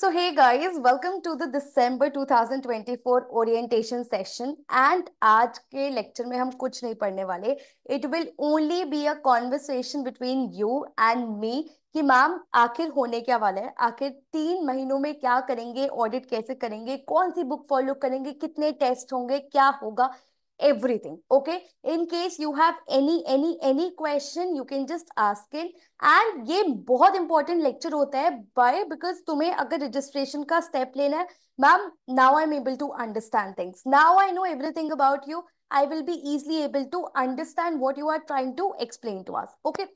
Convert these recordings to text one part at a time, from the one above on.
So hey guys, welcome to the December 2024 orientation session. And आज के lecture में हम कुछ नहीं पढ़ने वाले It will only be a conversation between you and me कि मैम आखिर होने क्या वाला है आखिर तीन महीनों में क्या करेंगे ऑडिट कैसे करेंगे कौन सी बुक फॉलो करेंगे कितने टेस्ट होंगे क्या होगा everything okay in case you have any any any question you can just ask it. and ये बहुत important lecture होता है by because तुम्हें अगर registration का step लेना ma'am now I'm able to understand things now I know everything about you I will be easily able to understand what you are trying to explain to us okay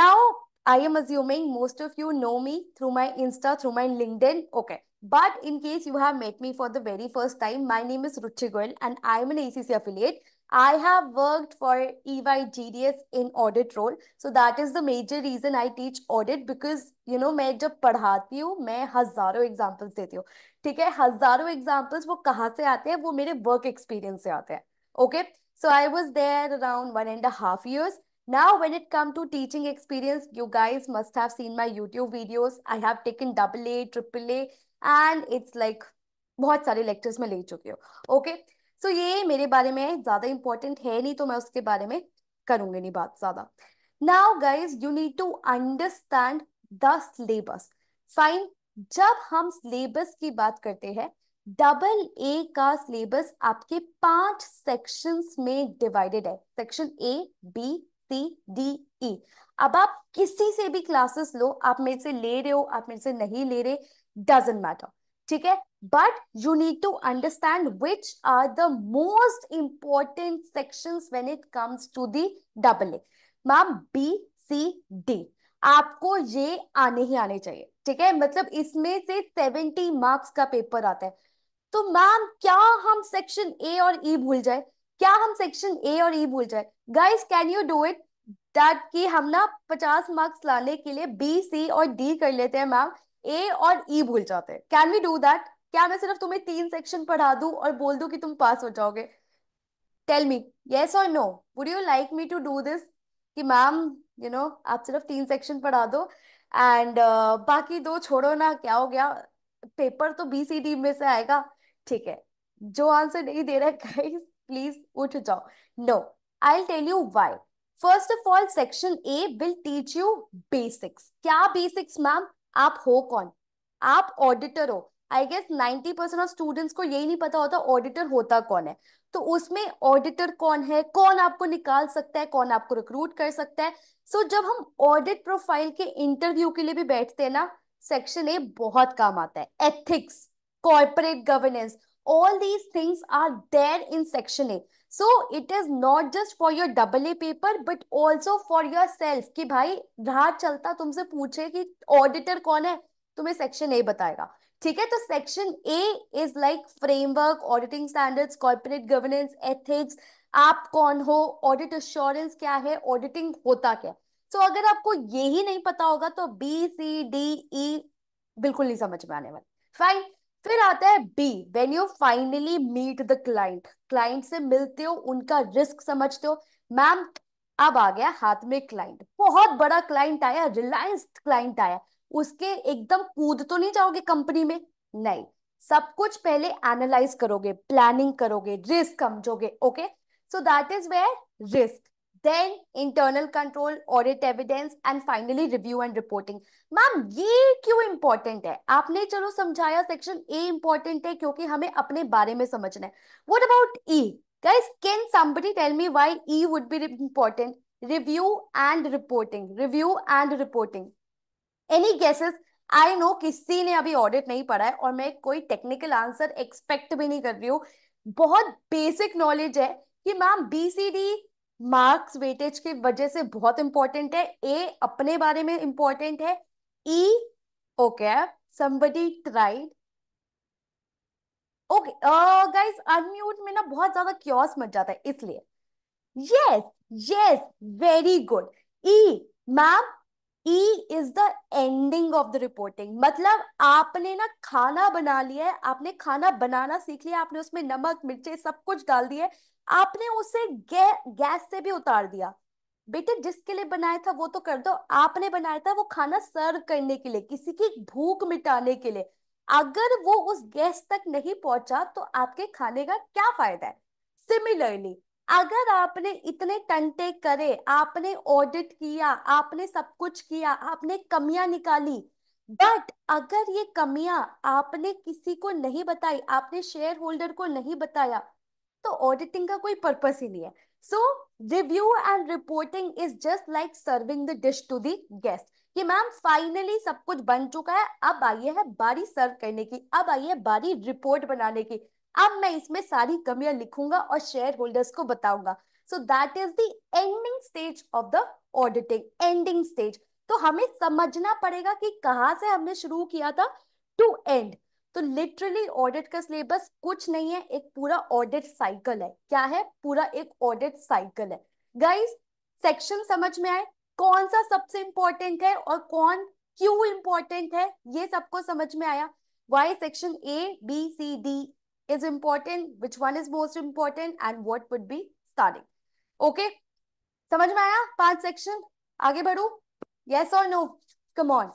now I am assuming most of you know me through my Insta through my LinkedIn okay but in case you have met me for the very first time, my name is Ruchi Goyal and I'm an ACC affiliate. I have worked for EY GDS in audit role. So that is the major reason I teach audit because, you know, मैं जब पढ़ाती हूँ मैं हजारों examples देती हूँ ठीक है हजारों examples वो कहाँ से आते हैं वो मेरे work experience से आते हैं okay so I was there around one and a half years now, when it comes to teaching experience, you guys must have seen my YouTube videos. I have taken double AA, triple A, and it's like बहुत सारे lectures में ले चुकी हूँ okay so ये मेरे बारे में ज्यादा इंपॉर्टेंट है नहीं तो मैं उसके बारे में करूंगी नहीं बात ज्यादा now guys you need to understand the syllabus fine जब हम सिलेबस की बात करते हैं डबल ए का सिलेबस आपके पांच सेक्शंस में डिवाइडेड है section A B C D E अब आप किसी से भी क्लासेस लो आप मेरे से ले रहे हो आप मेरे से नहीं ले रहे doesn't matter ठीक है but you need to understand which are the most important section when it comes to the double A ma'am B C D आपको ये आने ही आने चाहिए ठीक है मतलब इसमें से सेवेंटी मार्क्स का पेपर आता है तो मैम क्या हम सेक्शन ए और ई e भूल जाए क्या हम सेक्शन ए और ई e भूल जाए guys can you do it that कि हम ना पचास मार्क्स लाने के लिए बी सी और डी कर लेते हैं मैम ए और ई e भूल जाते हैं कैन वी डू दैट क्या मैं सिर्फ तुम्हें तीन सेक्शन पढ़ा दू और बोल दू कि तुम पास हो जाओगे टेल मी येस और no would you like me to do this कि मैम यू नो आप सिर्फ तीन सेक्शन पढ़ा दो एंड uh, बाकी दो छोड़ो ना क्या हो गया पेपर तो बी सी डी में से आएगा ठीक है जो आंसर नहीं दे रहा है प्लीज उठ जाओ no I tell you why first of all section A will teach you basics क्या बेसिक्स मैम आप हो कौन आप ऑडिटर हो I guess ninety percent of students को यही नहीं पता होता ऑडिटर होता कौन है तो उसमें ऑडिटर कौन है कौन आपको निकाल सकता है कौन आपको रिक्रूट कर सकता है सो so, जब हम ऑडिट प्रोफाइल के इंटरव्यू के लिए भी बैठते हैं ना सेक्शन ए बहुत काम आता है ethics corporate governance all these things are there in section A so it is not just for your double A paper but also for your self कि भाई रात चलता तुमसे पूछे कि ऑडिटर कौन है तुम्हें सेक्शन ए बताएगा ठीक है तो section A is like framework auditing standards corporate governance ethics आप कौन हो ऑडिट एश्योरेंस क्या है ऑडिटिंग होता क्या सो so, अगर आपको ये ही नहीं पता होगा तो बी सी डी ई बिल्कुल नहीं समझ में आने वाले फाइन फिर आता है B when you finally meet the client client से मिलते हो उनका रिस्क समझते हो मैम अब आ गया हाथ में क्लाइंट बहुत बड़ा क्लाइंट आया रिलायंस क्लाइंट आया उसके एकदम कूद तो नहीं जाओगे कंपनी में नहीं सब कुछ पहले एनालाइज करोगे प्लानिंग करोगे रिस्क समझोगे okay so that is where risk then internal control audit evidence and finally review and reporting ma'am ये क्यों इंपॉर्टेंट है आपने चलो समझाया सेक्शन ए इंपॉर्टेंट है क्योंकि हमें अपने बारे में समझना है what about E guys can somebody tell me why e would be important review and reporting review and reporting any guesses I know किसी ने अभी ऑडिट नहीं पढ़ा है और मैं कोई टेक्निकल आंसर एक्सपेक्ट भी नहीं कर रही हूँ बहुत बेसिक नॉलेज है कि मैम बीसीडी मार्क्स वेटेज की वजह से बहुत इंपॉर्टेंट है ए अपने बारे में इंपॉर्टेंट है E okay somebody tried okay guys unmute में ना बहुत ज्यादा क्योस मच जाता है इसलिए yes yes very good E ma'am E is the ending of the reporting मतलब आपने ना खाना बना लिया है आपने खाना बनाना सीख लिया आपने उसमें नमक मिर्चे सब कुछ डाल दिया है आपने उसे गैस से भी उतार दिया बेटे जिसके लिए बनाया था वो तो कर दो आपने बनाया था वो खाना सर्व करने के लिए किसी की भूख मिटाने के लिए अगर वो उस गैस तक नहीं पहुंचा तो आपके खाने का क्या फायदा है सिमिलरली अगर आपने इतने टंटे करे आपने ऑडिट किया आपने सब कुछ किया आपने कमियां निकाली बट अगर ये कमियां आपने किसी को नहीं बताई आपने शेयर होल्डर को नहीं बताया तो ऑडिटिंग का कोई पर्पस ही नहीं है so review and reporting is just like serving the dish to the guest कि मैम फाइनली सब कुछ बन चुका है अब आइए है बारी सर्व करने की अब आइए बारी रिपोर्ट बनाने की अब मैं इसमें सारी कमियां लिखूंगा और शेयर होल्डर्स को बताऊंगा so that is the ending stage of the auditing ending stage तो हमें समझना पड़ेगा कि कहा से हमने शुरू किया था टू एंड तो लिटरली ऑडिट का सिलेबस कुछ नहीं है एक पूरा ऑडिट साइकिल है क्या है पूरा एक ऑडिट साइकिल है गाइस सेक्शन समझ में आए कौन सा सबसे इंपॉर्टेंट है और कौन क्यों इंपॉर्टेंट है ये सबको समझ में आया why section A B C D is important which one is most important and what would be starting okay समझ में आया पांच सेक्शन आगे बढ़ू यस और no come on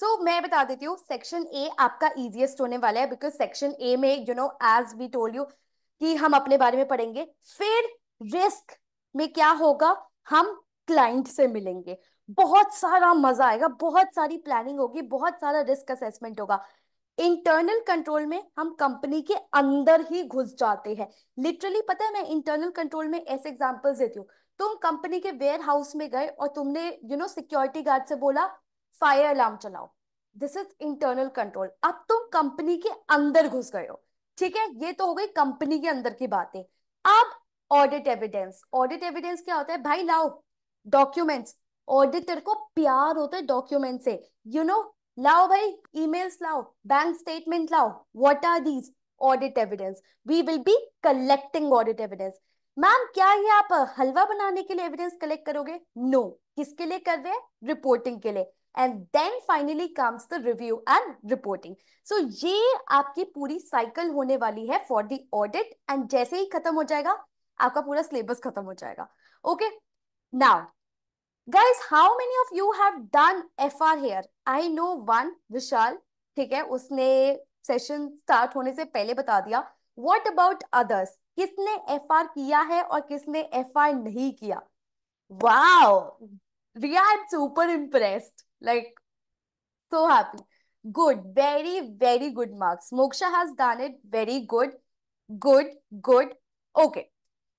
so so, मैं बता देती हूँ सेक्शन ए आपका इजिएस्ट होने वाला है बिकॉज सेक्शन ए में you know as we told you कि हम अपने बारे में पढ़ेंगे फिर रिस्क में क्या होगा हम क्लाइंट से मिलेंगे बहुत सारा मजा आएगा बहुत सारी प्लानिंग होगी बहुत सारा रिस्क असेसमेंट होगा इंटरनल कंट्रोल में हम कंपनी के अंदर ही घुस जाते हैं लिटरली पता है मैं इंटरनल कंट्रोल में ऐसे एग्जाम्पल्स देती हूँ तुम कंपनी के वेयर हाउस में गए और तुमने यू नो सिक्योरिटी गार्ड से बोला फायर अलार्म चलाओ दिस इज इंटरनल कंट्रोल अब तुम कंपनी के अंदर घुस गए हो ठीक है ये तो हो गई कंपनी के अंदर की बातें अब ऑडिट एविडेंस ऑडिट एविडेंस क्या होता है भाई लाओ डॉक्यूमेंट्स ऑडिटर को प्यार होता है डॉक्यूमेंट से यू you नो know, लाओ भाई ईमेल्स लाओ बैंक स्टेटमेंट लाओ what are these audit evidence we will be collecting audit evidence ma'am क्या ये आप हलवा बनाने के लिए एविडेंस कलेक्ट करोगे नो no. किसके लिए कर रहे हैं रिपोर्टिंग के लिए and then finally comes the review and reporting so ये आपकी पूरी साइकिल होने वाली है फॉर द ऑडिट एंड जैसे ही खत्म हो जाएगा आपका पूरा सिलेबस खत्म हो जाएगा okay now guys how many of you have done F R I no one Vishal ठीक है उसने सेशन स्टार्ट होने से पहले बता दिया वॉट अबाउट अदर्स किसने एफ आर किया है और किसने एफ आर नहीं किया wow Riya I am super impressed Like, so happy. Good. Very, very good marks. Moksha has done it. Very good. Good, good. Okay.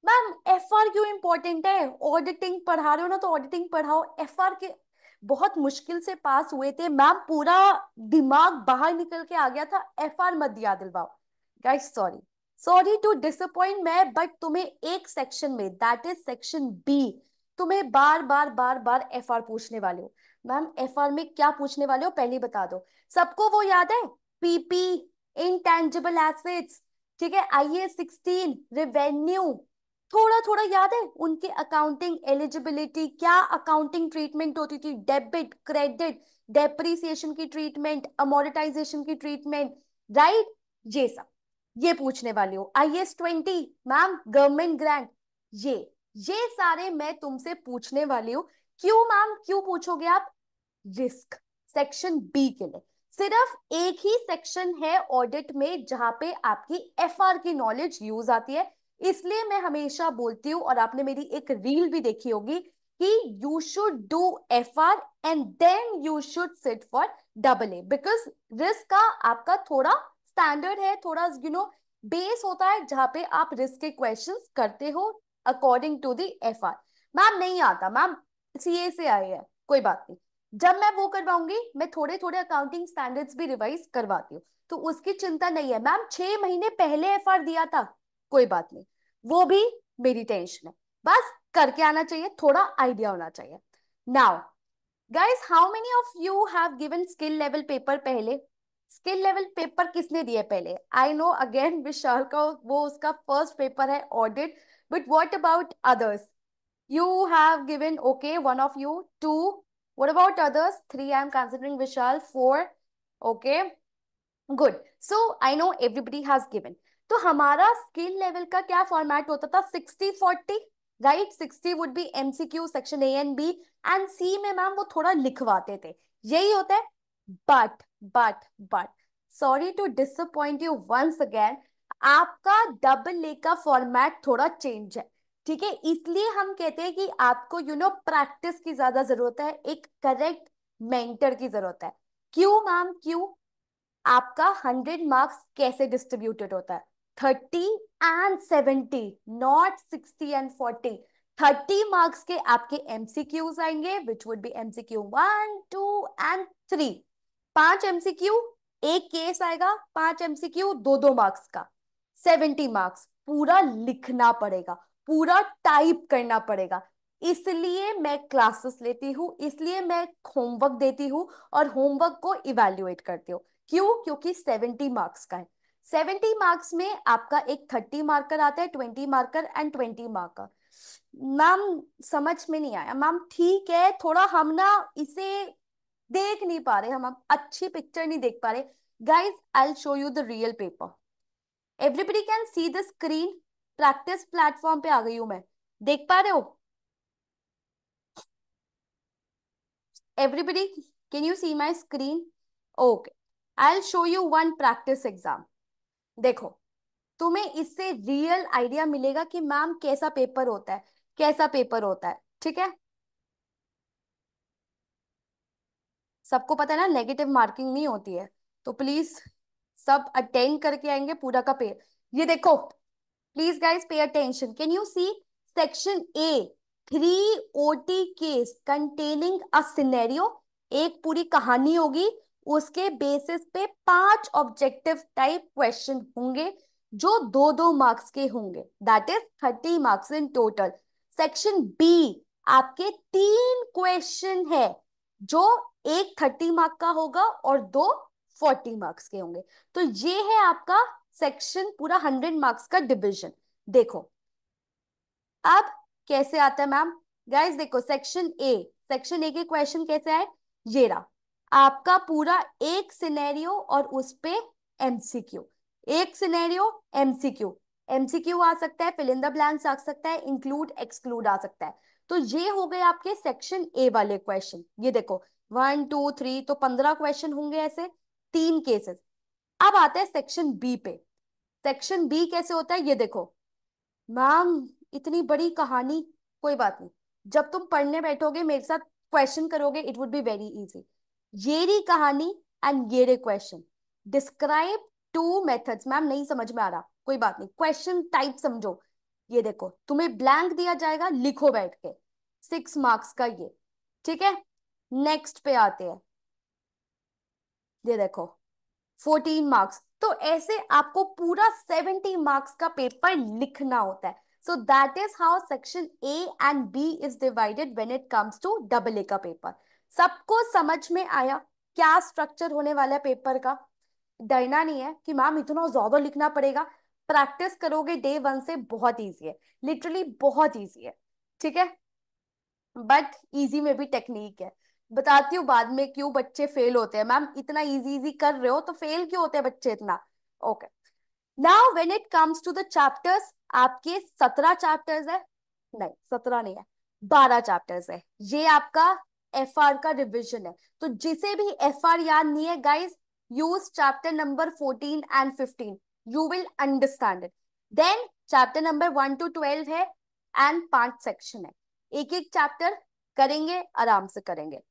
Ma'am F R क्यों important है auditing पढ़ा रहे हो ना तो ऑडिटिंग पढ़ाओ एफ आर के बहुत मुश्किल से पास हुए थे मैम पूरा दिमाग बाहर निकल के आ गया था एफ आर मत दिया दिलवाओ guys sorry sorry to disappoint मैं बट तुम्हें एक सेक्शन में दैट इज सेक्शन बी तुम्हें बार बार बार बार एफ आर पूछने वाले हो मैम एफ आर में क्या पूछने वाले हो पहले बता दो सबको वो याद है पीपी इनटेंजिबल एसेट्स ठीक है आई ए सिक्सटीन रेवेन्यू थोड़ा थोड़ा याद है उनके अकाउंटिंग एलिजिबिलिटी क्या अकाउंटिंग ट्रीटमेंट होती थी डेबिट क्रेडिट डेप्रिसिएशन की ट्रीटमेंट अमोरिटाइजेशन की ट्रीटमेंट राइट ये सब ये पूछने वाले हो I S twenty ma'am government grant ये ये सारे मैं तुमसे पूछने वाली हूँ क्यों मैम क्यों पूछोगे आप रिस्क सेक्शन बी के लिए सिर्फ एक ही सेक्शन है ऑडिट में जहां पे आपकी एफ की नॉलेज यूज आती है इसलिए मैं हमेशा बोलती हूँ और आपने मेरी एक रील भी देखी होगी कि you should do F R and then you should sit for double A because risk का आपका थोड़ा स्टैंडर्ड है थोड़ा यू नो बेस होता है जहां पे आप रिस्क के क्वेश्चंस करते हो according to the F R ma'am नहीं आता मैम सी ए से आई है कोई बात नहीं जब मैं वो करवाऊंगी मैं थोड़े थोड़े अकाउंटिंग स्टैंडर्ड्स भी रिवाइज करवाती हूँ तो उसकी चिंता नहीं है मैम छह महीने पहले एफ दिया था कोई बात नहीं वो भी मेरी टेंशन है बस करके आना चाहिए थोड़ा आइडिया होना चाहिए now guys how many of you have given skill level paper पहले स्किल लेवल पेपर किसने दिए पहले आई नो अगेन विशाल का वो उसका फर्स्ट पेपर है audit but what about others you have given okay one of you two What about others? Three, I'm considering Vishal. Four, okay. Good so I know everybody has given तो हमारा skill level का क्या format होता था sixty forty right sixty would be MCQ section A and B and C में ma'am वो थोड़ा लिखवाते थे यही होता है but but but sorry to disappoint you once again आपका डबल ए का फॉर्मेट थोड़ा चेंज है ठीक है इसलिए हम कहते हैं कि आपको यू नो प्रैक्टिस की ज्यादा जरूरत है एक करेक्ट मेंटर की जरूरत है क्यों मैम क्यों आपका हंड्रेड मार्क्स कैसे डिस्ट्रीब्यूटेड होता है thirty and seventy not sixty and forty thirty marks के आपके एमसीक्यूज आएंगे which would be MCQ one two and three पांच एमसीक्यू एक केस आएगा पांच एमसीक्यू दो दो मार्क्स का सेवेंटी मार्क्स पूरा लिखना पड़ेगा पूरा टाइप करना पड़ेगा इसलिए मैं क्लासेस लेती हूँ इसलिए मैं होमवर्क देती हूँ और होमवर्क को इवेल्युएट करती हूँ क्यों क्योंकि सेवेंटी मार्क्स का है सेवेंटी मार्क्स में आपका एक थर्टी मार्कर आता है twenty marker and twenty marker ma'am समझ में नहीं आया मैम ठीक है थोड़ा हम ना इसे देख नहीं पा रहे हम अच्छी पिक्चर नहीं देख पा रहे guys I show you the real paper everybody can see the screen practice platform पे आ गई हूं मैं देख पा रहे हो can you see my screen okay I'll show you one practice exam देखो तुम्हें इससे रियल आइडिया मिलेगा कि मैम कैसा पेपर होता है कैसा पेपर होता है ठीक है सबको पता है ना नेगेटिव मार्किंग नहीं होती है तो प्लीज सब अटेंड करके आएंगे पूरा का पेपर ये देखो please guys pay attention can you see section a three ot case containing a scenario एक पूरी कहानी होगी उसके बेसिस पे पांच ऑब्जेक्टिव टाइप क्वेश्चन होंगे जो दो दो मार्क्स के होंगे that is thirty marks in total section B आपके तीन क्वेश्चन है जो एक थर्टी मार्क का होगा और दो फोर्टी मार्क्स के होंगे तो ये है आपका सेक्शन पूरा हंड्रेड मार्क्स का डिविजन देखो अब कैसे आता है मैम गाइस देखो सेक्शन ए सेक्शन ए के क्वेश्चन कैसे आए ये रहा आपका पूरा एक सिनेरियो और उस पे एमसीक्यू एक सिनेरियो एमसीक्यू एमसीक्यू आ सकता है फिल इन द ब्लैंक्स आ सकता है इंक्लूड एक्सक्लूड आ सकता है तो ये हो गए आपके सेक्शन ए वाले क्वेश्चन ये देखो वन टू थ्री तो पंद्रह क्वेश्चन होंगे ऐसे तीन केसेस अब आता है सेक्शन बी पे सेक्शन बी कैसे होता है ये देखो मैम इतनी बड़ी कहानी कोई बात नहीं जब तुम पढ़ने बैठोगे मेरे साथ क्वेश्चन करोगे it would be very easy ये री कहानी एंड ये रे question describe two methods ma'am नहीं समझ में आ रहा कोई बात नहीं क्वेश्चन टाइप समझो ये देखो तुम्हें ब्लैंक दिया जाएगा लिखो बैठ के सिक्स मार्क्स का ये ठीक है नेक्स्ट पे आते हैं ये देखो फोर्टीन मार्क्स तो ऐसे आपको पूरा सेवेंटी मार्क्स का पेपर लिखना होता है so that is how section A and B is divided when it comes to double A का पेपर सबको समझ में आया क्या स्ट्रक्चर होने वाला है पेपर का डरना नहीं है कि मैम इतना ज्यादा लिखना पड़ेगा प्रैक्टिस करोगे डे वन से बहुत ईजी है लिटरली बहुत ईजी है ठीक है बट इजी में भी टेक्निक है बताती हूँ बाद में क्यों बच्चे फेल होते हैं मैम इतना इजी इजी कर रहे हो तो फेल क्यों होते हैं बच्चे इतना okay now when it comes to the chapters आपके सत्रह चैप्टर्स है नहीं सत्रह नहीं है बारह चैप्टर्स है ये आपका एफ आर का रिविजन है तो जिसे भी एफ आर याद नहीं है guys use chapter number fourteen and fifteen you will understand it then chapter number one to twelve है एंड पांच सेक्शन है एक एक चैप्टर करेंगे आराम से करेंगे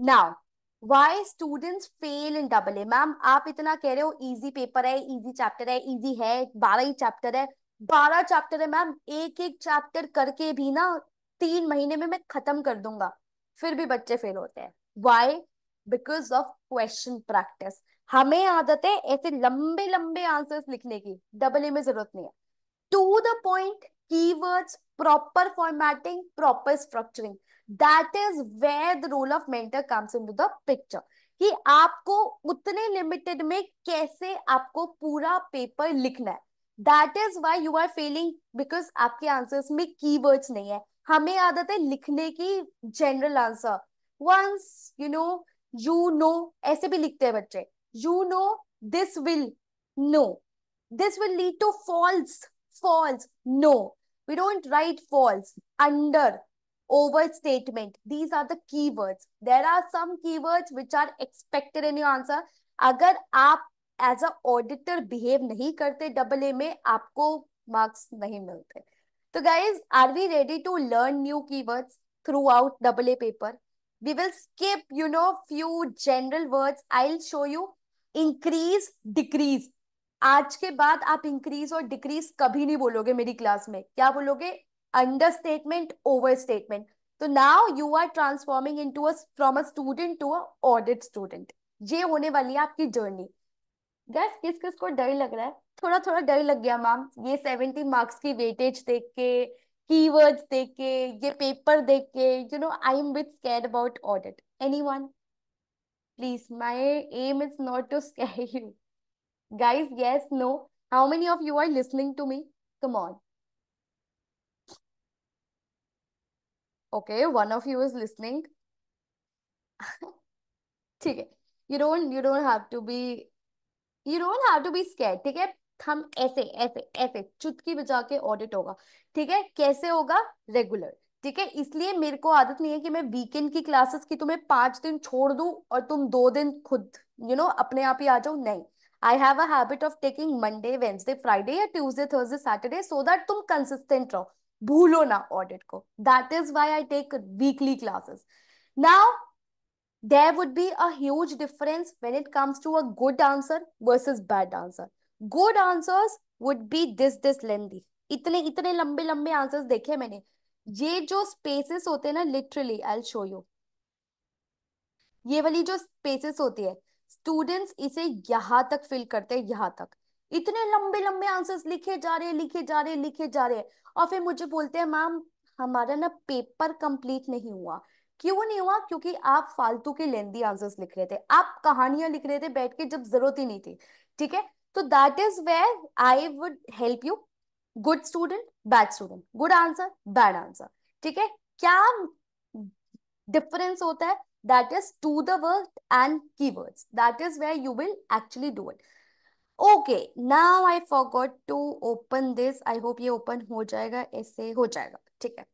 now why students fail in double A ma'am आप इतना कह रहे हो इजी पेपर है इजी चैप्टर है इजी है बारह ही चैप्टर है बारह चैप्टर है मैम एक एक चैप्टर करके भी ना तीन महीने में मैं खत्म कर दूंगा फिर भी बच्चे फेल होते हैं why because of question practice हमें आदत है ऐसे लंबे लंबे आंसर्स लिखने की डबल ए में जरूरत नहीं है to the point keyword proper formatting proper structuring that is where the role of mentor comes to the picture कि आपको उतने लिमिटेड में कैसे आपको पूरा पेपर लिखना है that is why you are failing because आपके आंसर्स में कीवर्ड्स नहीं है हमें आदत है लिखने की general answer once you know you know ऐसे भी लिखते हैं बच्चे you know this will no this will lead to false false no we don't write false under over statement these are the keywords there are some keywords which are expected in your answer agar aap as a auditor behave nahi karte double a mein aapko marks nahi milte so guys are we ready to learn new keywords throughout double a paper we will skip you know few general words i'll show you increase decrease आज के बाद आप increase और decrease कभी नहीं बोलोगे मेरी class में क्या बोलोगे अंडर स्टेटमेंट ओवर स्टेटमेंट तो now you are transforming into from a student to audit student ये होने वाली है आपकी जर्नी गैस किस किस को डर लग रहा है थोड़ा थोड़ा डर लग गया मैम ये सेवेंटी मार्क्स की वेटेज देख के की देख के ये पेपर देख के you know I am with scared about audit any one please my aim is not to scare you guys yes no how many of you are listening to me come on okay one of you is listening ठीक है you don't you don't have to be you don't have to be scared ठीक है हम ऐसे ऐसे ऐसे चुटकी बजा के ऑडिट होगा ठीक है कैसे होगा रेगुलर ठीक है इसलिए मेरे को आदत नहीं है कि मैं वीकेंड की क्लासेस की तुम्हें पांच दिन छोड़ दू और तुम दो दिन खुद यू you नो know, अपने आप ही आ जाओ नहीं I have a habit of taking Monday Wednesday Friday या Tuesday Thursday Saturday so that तुम कंसिस्टेंट रहो भूलो ना ऑडिट को that is why I take weekly classes now there would be a difference when it comes to a good answer versus bad answer good answers would be this this lengthy इतने इतने लंबे लंबे answer देखे मैंने ये जो spaces होते हैं ना लिटरली आई शो यू ये वाली जो स्पेसेस होती है स्टूडेंट्स इसे यहां तक फिल करते हैं यहां तक इतने लंबे लंबे आंसर्स लिखे जा रहे लिखे जा रहे लिखे जा रहे और फिर मुझे बोलते हैं मैम हमारा ना पेपर कंप्लीट नहीं हुआ क्यों नहीं हुआ क्योंकि आप फालतू के लेंदी आंसर्स लिख रहे थे आप कहानियां लिख रहे थे बैठ के जब जरूरत ही नहीं थी ठीक है तो that is where I would help you good student bad student good answer bad answer ठीक है क्या डिफरेंस होता है that is to the word and key word that is where you will actually do it okay now I forgot to open this I hope ये open हो जाएगा ऐसे हो जाएगा ठीक है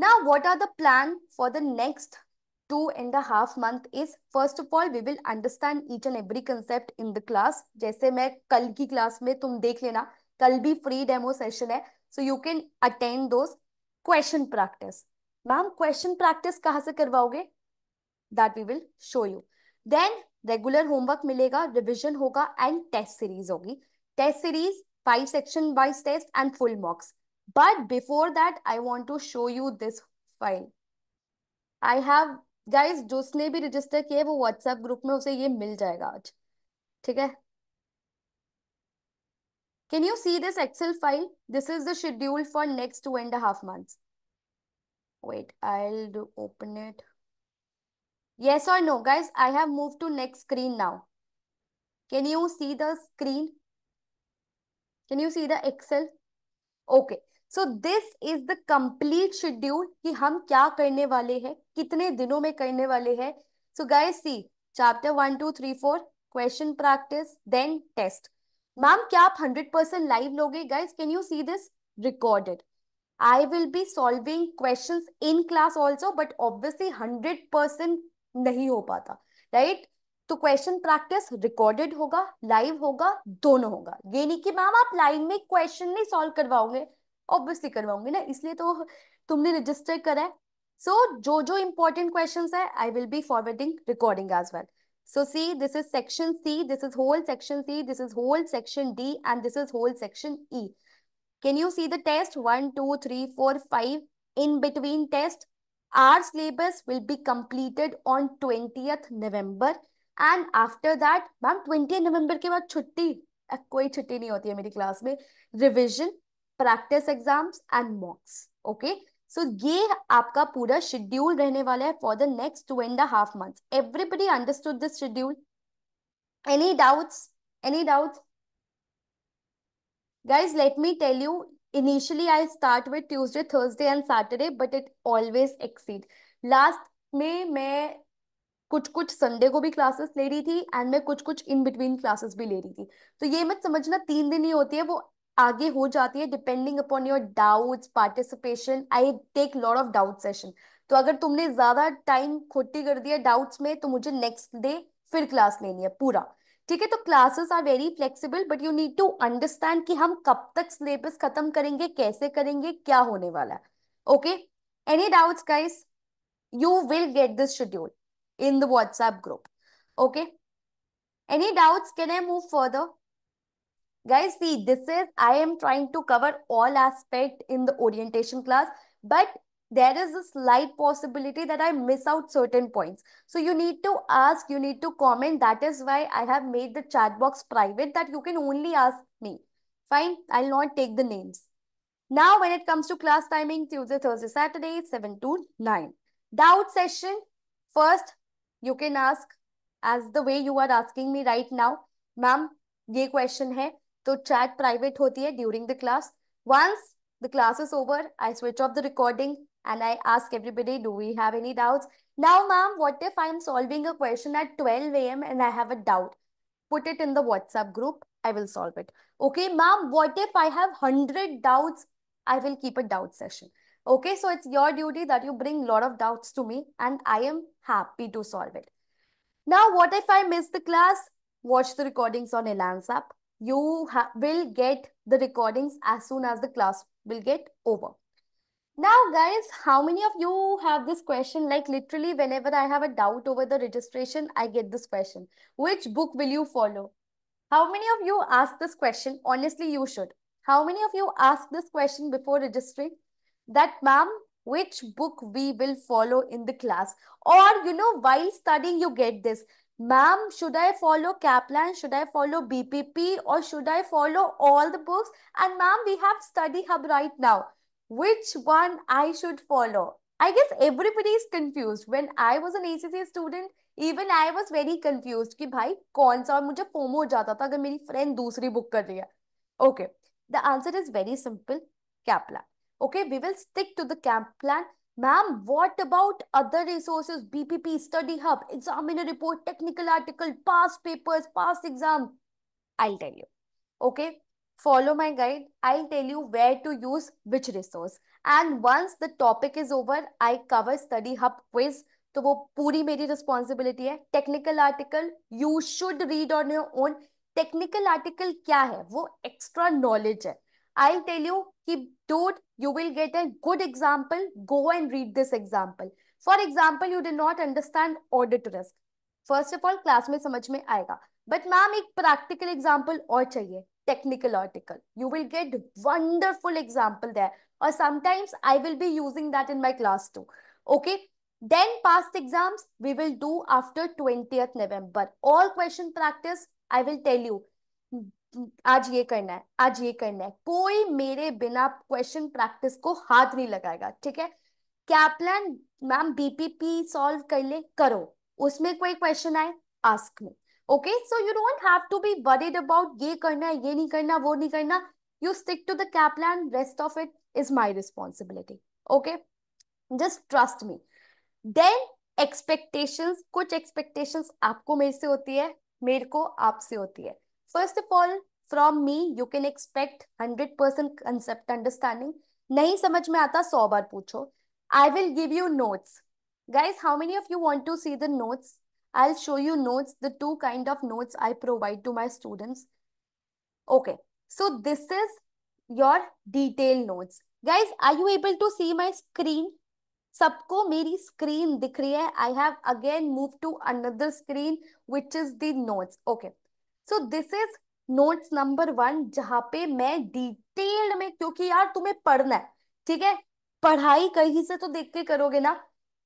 now what are the plan for the next two and half month is first of all we will understand each and every concept in the class जैसे मैं कल की क्लास में तुम देख लेना कल भी फ्री डेमो सेशन है सो यू कैन अटेंड दो question practice ma'am question practice कहाँ से करवाओगे that we will show you then regular homework मिलेगा रिविजन होगा एंड टेस्ट सीरीज होगी test series five section wise test and full marks but before that I want to show you this file I have guys जिसने भी register किया वो WhatsApp group में उसे ये मिल जाएगा आज ठीक है can you see this Excel file this is the schedule for next two and half month wait I open it Yes or no? Guys, I have moved to next screen now. Can you see the screen? Can you see the Excel? Okay. So this is the complete schedule कि हम क्या करने वाले हैं कितने दिनों में करने वाले हैं so guys see chapter one two three four question practice then test ma'am क्या आप हंड्रेड परसेंट लाइव लोगे guys can you see this recorded I will be solving question in class also but obviously hundred percent नहीं हो पाता right तो question practice recorded होगा live होगा दोनों होगा ये नहीं कि मैम आप लाइव में क्वेश्चन नहीं सॉल्व करवाओगे ऑब्वियसली करवाओगे ना इसलिए तो तुमने रजिस्टर करा है सो so, जो जो इंपॉर्टेंट क्वेश्चन है I will be forwarding recording as well so see this is section see this is whole section see this is whole section D and this is whole section E can you see the test one two three four five in between test Our syllabus will be completed on 20th November and after that ma'am twenty नवंबर के बाद छुट्टी कोई छुट्टी नहीं होती है मेरी क्लास में revision practice exams and mocks okay so ये आपका पूरा शेड्यूल रहने वाला है for the next two and half month everybody understood this schedule any doubts any doubts guys let me tell you initially i start with tuesday thursday and saturday but it always exceed last में मैं कुछ कुछ Sunday को भी classes ले रही थी and मैं कुछ कुछ इन बिटवीन क्लासेस भी ले रही थी तो ये मत समझना तीन दिन ही होती है वो आगे हो जाती है depending upon your doubts participation I take lot of doubt session तो अगर तुमने ज्यादा टाइम खोटी कर दिया डाउट्स में तो मुझे नेक्स्ट डे फिर क्लास लेनी है पूरा ठीक है तो classes are very flexible but you need to understand कि हम कब तक सिलेबस खत्म करेंगे कैसे करेंगे क्या होने वाला है okay any doubts guys you will get this schedule in the WhatsApp group okay any doubts can I move further guys see this is I am trying to cover all aspect in the orientation class but there is a slight possibility that I miss out certain points. So you need to ask, you need to comment. That is why I have made the chat box private that you can only ask me. Fine, I'll not take the names. Now, when it comes to class timing, Tuesday, Thursday, Saturday, 7 to 9. Doubt session, first, you can ask as the way you are asking me right now. Ma'am, This question here, so chat private होती है during the class. Once the class is over, I switch off the recording and I ask everybody, do we have any doubts? Now, ma'am, what if I'm solving a question at 12 a.m. and I have a doubt? Put it in the WhatsApp group. I will solve it. Okay, ma'am, what if I have 100 doubts? I will keep a doubt session. Okay, so it's your duty that you bring lot of doubts to me and I am happy to solve it. Now, what if I miss the class? Watch the recordings on Elance app. You will get the recordings as soon as the class will get over. Now, guys, how many of you have this question? Like, literally, whenever I have a doubt over the registration, I get this question Which book will you follow? How many of you ask this question? Honestly, you should. How many of you ask this question before registering? That, ma'am, which book we will follow in the class? Or, you know, while studying, you get this. Ma'am, should I follow Kaplan? Should I follow BPP? Or should I follow all the books? And, ma'am, we have Study Hub right now which one I should follow. I guess everybody is confused. When I was an ACC student, even I was very confused. Ki bhai, kaun sa? Mujhe FOMO jata tha agar meri friend dusri book kar liya. Okay, the answer is very simple. Kaplan. Okay, we will stick to the camp plan, Ma'am, what about other resources? BPP, Study Hub, Examiner Report, Technical Article, Past Papers, Past Exam. I'll tell you. Okay, follow my guide. I'll tell you where to use which resource. And once the topic is over, I cover study hub quiz. तो वो पूरी मेरी responsibility है technical article you should read on your own technical article क्या है वो extra knowledge है I tell you कि that you will get a good example go and read this example for example you did not understand audit risk first of all class में समझ में आएगा but ma'am एक practical example और चाहिए technical article. You will get wonderful example there. Or sometimes I will be using that in my class too. Okay. Then past exams we will do after 20th November. All question practice I will tell you. आज ये करना है आज ये करना है कोई मेरे बिना क्वेश्चन प्रैक्टिस को हाथ नहीं लगाएगा ठीक है क्या प्लान मैम बीपीपी सॉल्व कर ले करो उसमें कोई क्वेश्चन आए आस्क में okay so you don't have to be worried about ये करना है ये नहीं करना वो नहीं करना you stick to the cap rest of it is my responsibility okay just trust me then expectations कुछ एक्सपेक्टेशंस आपको मेरे से होती है मेरे को आपसे होती है first of all from me you can expect hundred percent concept understanding नहीं समझ में आता सौ बार पूछो I will give you notes guys how many of you want to see the notes I'll show you notes, the two kind of notes I provide to my students. Okay, so this is your detail notes. Guys, are you able to see my screen? सबको मेरी screen दिख रही है I have again move to another screen which is the notes okay so this is notes number one जहां पे मैं detailed में क्योंकि यार तुम्हें पढ़ना है ठीक है पढ़ाई कहीं से तो देख के करोगे ना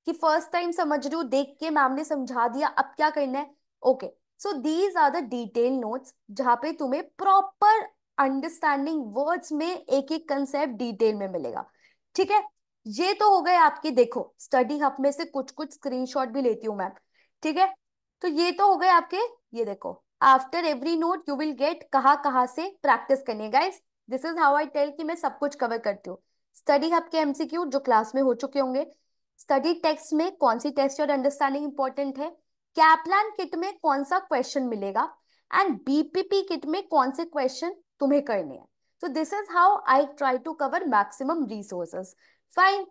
कि फर्स्ट टाइम समझ रही हूँ देख के मैम ने समझा दिया अब क्या करना है okay so these are the detail notes जहाँ पे तुम्हें प्रॉपर अंडरस्टैंडिंग वर्ड्स में एक एक कंसेप्ट डिटेल में मिलेगा ठीक है ये तो हो गए आपके देखो स्टडी हब में से कुछ कुछ स्क्रीनशॉट भी लेती हूँ मैम ठीक है तो ये तो हो गए आपके ये देखो after every note you will get कहा से प्रैक्टिस करनी है guys this is how I tell कि मैं सब कुछ कवर करती हूँ स्टडी हब के एमसीक्यू जो क्लास में हो चुके होंगे स्टडी टेक्स्ट में कौन सी टेक्स्ट और अंडरस्टैंडिंग इंपॉर्टेंट है कैप्लान किट में कौन सा क्वेश्चन मिलेगा एंड बीपीपी किट में कौन से क्वेश्चन तुम्हें करने हैं so this is how I try to cover maximum resources fine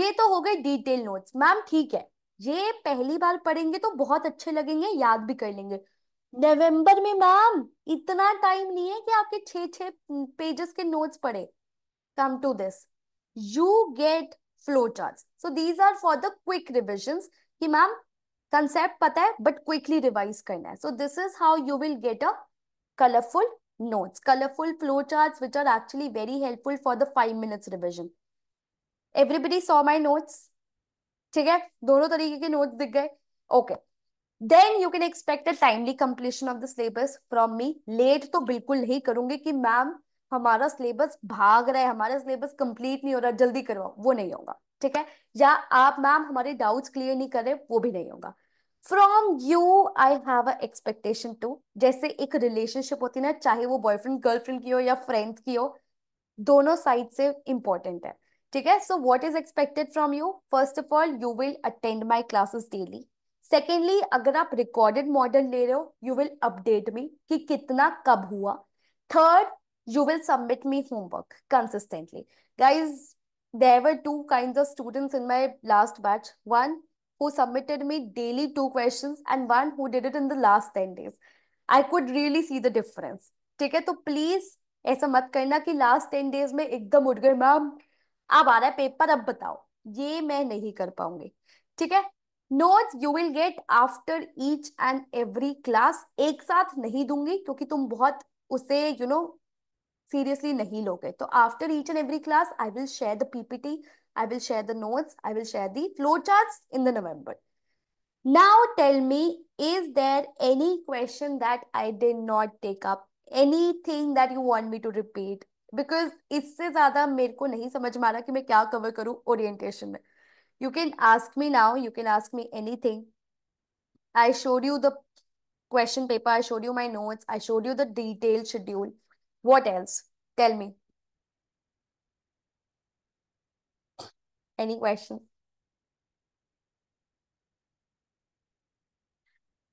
ये तो हो गए डिटेल नोट्स मैम ठीक है ये पहली बार पढ़ेंगे तो बहुत अच्छे लगेंगे याद भी कर लेंगे नवंबर में मैम इतना टाइम नहीं है कि आपके छः छः पेजेस के नोट्स पढ़े come to this you get flow chart so these are for the quick revision की मैम कंसेप्ट पता है बट क्विकली रिवाइज करना है so this is how you will get a colourful notes, colourful flow chart which are actually very helpful for the five minutes revision everybody saw my notes ठीक है दोनों तरीके के notes दिख गए okay then you can expect a timely completion of the syllabus from me late तो बिल्कुल नहीं करूंगी कि मैम हमारा सिलेबस भाग रहा है हमारा सिलेबस कंप्लीट नहीं हो रहा जल्दी करवाओ वो नहीं होगा ठीक है या आप मैम हमारे डाउट्स क्लियर नहीं कर रहे वो भी नहीं होगा from you I have a expectation to जैसे एक रिलेशनशिप होती है ना चाहे वो बॉयफ्रेंड गर्लफ्रेंड की हो या फ्रेंड्स की हो दोनों साइड से इंपॉर्टेंट है ठीक है so what is expected from you first of all you will attend my classes daily secondly अगर आप रिकॉर्डेड मॉडल ले रहे हो यू विल अपडेट मी कि कितना कब हुआ third you will submit me homework consistently. Guys, there were two kinds of students in my last batch. One who submitted me daily two questions and one who did it in the last 10 days. I could really see the difference. ठीक है तो please ऐसा मत करना कि last ten days में एकदम उठ गए मैम अब आ रहा है पेपर अब बताओ ये मैं नहीं कर पाऊंगी ठीक है notes you will get after each and every class एक साथ नहीं दूंगी क्योंकि तुम बहुत उसे you you know know, seriously नहीं लोगे तो after each and every class I will share the PPT I will share the notes I will share the flow charts in the November now tell me is there any question that i did not take up anything that you want me to repeat because इससे ज्यादा मेरे को नहीं समझ में आ रहा कि मैं क्या कवर करूं ओरिएंटेशन में you can ask me now you can ask me thing I showed you the question paper I showed you my notes I showed you the detail schedule What else? Tell me. Any question?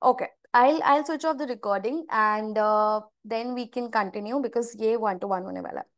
Okay. I'll I'll switch off the recording and uh, then we can continue because ye one to one होने वाला